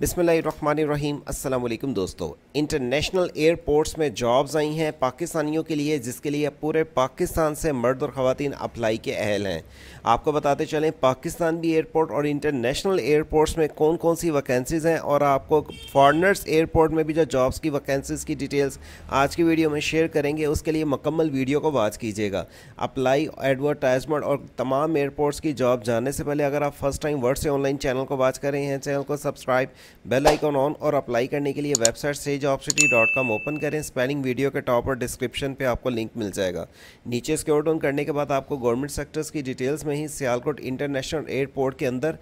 बिसमीम अल्लाम दोस्तों इंटरनेशनल एयरपोर्ट्स में जॉब्स आई हैं पाकिस्तानियों के लिए जिसके लिए पूरे पाकिस्तान से मर्द और ख़वान अप्लाई के अहल हैं आपको बताते चलें पाकिस्तान भी एयरपोर्ट और इंटरनेशनल एयरपोर्ट्स में कौन कौन सी वैकेंसीज़ हैं और आपको फॉरनर्स एयरपोर्ट में भी जो जॉब्स की वैकेंसीज़ की डिटेल्स आज की वीडियो में शेयर करेंगे उसके लिए मकम्मल वीडियो को वाच कीजिएगा अप्लाई एडवर्टाइजमेंट और तमाम एयरपोर्ट्स की जॉब जानने से पहले अगर आप फर्स्ट टाइम वर्ड से ऑनलाइन चैनल को वाच कर रहे हैं चैनल को सब्सक्राइब बेल आइकॉन ऑन और अप्लाई करने के लिए वेबसाइट से job city dot com open करें स्पेलिंग वीडियो के टॉप और डिस्क्रिप्शन पे आपको लिंक मिल जाएगा नीचे स्क्रोल डाउन करने के बाद आपको गवर्नमेंट सेक्टर्स की डिटेल्स में ही सियालकोट इंटरनेशनल एयरपोर्ट के अंदर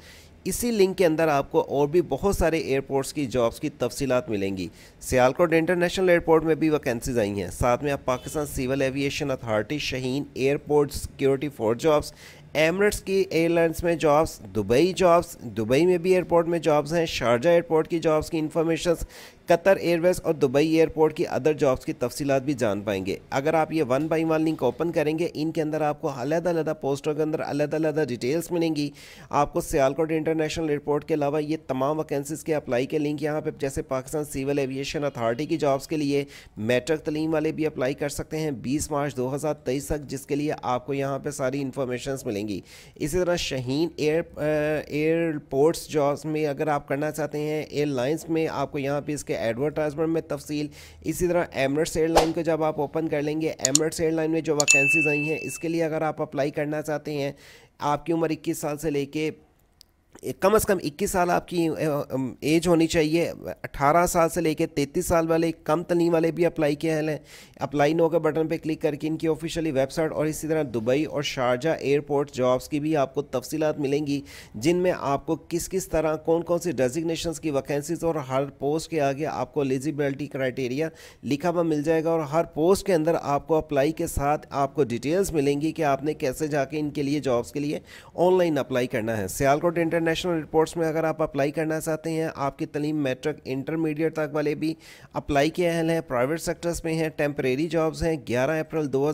इसी लिंक के अंदर आपको और भी बहुत सारे एयरपोर्ट्स की जॉब्स की तफसीत मिलेंगी सियालकोट इंटरनेशनल एयरपोर्ट में भी वैकेंसीज आई हैं साथ में आप Pakistan civil aviation authority Shaheen airport security for jobs Emirates की एयरलाइंस में जॉब्स दुबई जॉब्स दुबई में भी एयरपोर्ट में जॉब्स हैं शारजा एयरपोर्ट की जॉब्स की इन्फॉर्मेशन कतर एयरवेज और दुबई एयरपोर्ट की अदर जॉब्स की तफसीत भी जान पाएंगे अगर आप ये one by one link open करेंगे इनके अंदर आपको अलग अलग पोस्टों के अंदर अलग अलग डिटेल्स मिलेंगी आपको सियालकोट इंटरनेशनल एयरपोर्ट के अलावा ये तमाम वैकेंसीज़ के अप्लाई के लिंक यहाँ पर जैसे पाकिस्तान सिविल एविएशन अथॉरिटी की जॉब्स के लिए मेट्रिक तलीम वाले भी अप्लाई कर सकते हैं बीस मार्च दो तक जिसके लिए आपको यहाँ पर सारी इन्फॉर्मेशन मिलेंगी देंगी इसी तरह शहीन एयर एयरपोर्ट्स जॉब्स में अगर आप करना चाहते हैं एयरलाइंस में आपको यहाँ पे इसके एडवर्टाइजमेंट में तफसील इसी तरह एमरट्स एयरलाइन को जब आप ओपन कर लेंगे एमरट्स एयरलाइन में जो वैकेंसीज आई हैं इसके लिए अगर आप अप्लाई करना चाहते हैं आपकी उम्र इक्कीस साल से लेके कम से कम 21 साल आपकी एज होनी चाहिए 18 साल से लेकर 33 साल वाले कम तलीम वाले भी अप्लाई किए हैं अप्लाई नो के बटन पर क्लिक करके इनकी ऑफिशियली वेबसाइट और इसी तरह दुबई और शारजा एयरपोर्ट जॉब्स की भी आपको तफसीत मिलेंगी जिनमें आपको किस किस तरह कौन कौन सी डेजिग्नेशन की वैकेंसीज और हर पोस्ट के आगे आपको एलिजिबिलिटी क्राइटेरिया लिखा हुआ मिल जाएगा और हर पोस्ट के अंदर आपको अप्लाई के साथ आपको डिटेल्स मिलेंगी कि आपने कैसे जाके इनके लिए जॉब्स के लिए ऑनलाइन अप्लाई करना है सियालकोट इंटर इंटरनेशनल रिपोर्ट्स में अगर आप अप्लाई करना चाहते हैं आपकी तलीम मेट्रिक इंटरमीडिएट तक वाले भी अप्लाई के अहल हैं प्राइवेट सेक्टर्स में हैं टेम्परेरी जॉब्स हैं ग्यारह अप्रैल दो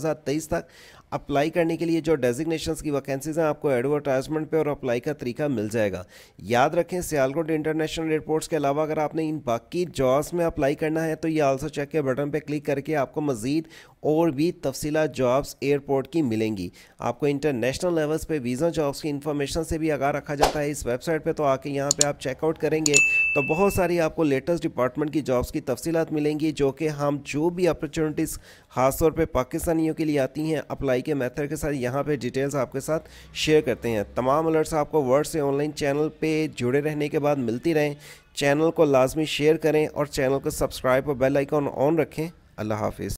तक अप्लाई करने के लिए जो डेजिग्नेशन की वैकेंसीज हैं आपको एडवर्टाइजमेंट पे और अप्लाई का तरीका मिल जाएगा याद रखें सियालकोट इंटरनेशनल एयरपोर्ट्स के अलावा अगर आपने इन बाकी जॉब्स में अप्लाई करना है तो ये आल्सो चेक के बटन पर क्लिक करके आपको मज़ीद और भी तफसीला जॉब्स एयरपोर्ट की मिलेंगी आपको इंटरनेशनल लेवल्स पे वीज़ा जॉब्स की इंफॉर्मेशन से भी आगा रखा जाता है इस वेबसाइट पर तो आके यहाँ पर आप चेकआउट करेंगे तो बहुत सारी आपको लेटेस्ट डिपार्टमेंट की जॉब्स की तफसीत मिलेंगी जो कि हम जो भी अपॉर्चुनिटीज़ खासतौर पर पाकिस्तानियों के लिए आती हैं अप्लाई के मैथड के साथ यहाँ पर डिटेल्स आपके साथ शेयर करते हैं तमाम अलर्ट्स आपको वर्ड से ऑनलाइन चैनल पर जुड़े रहने के बाद मिलती रहें चैनल को लाजमी शेयर करें और चैनल को सब्सक्राइब और बेल आइकॉन ऑन रखें अल्लाह हाफिज़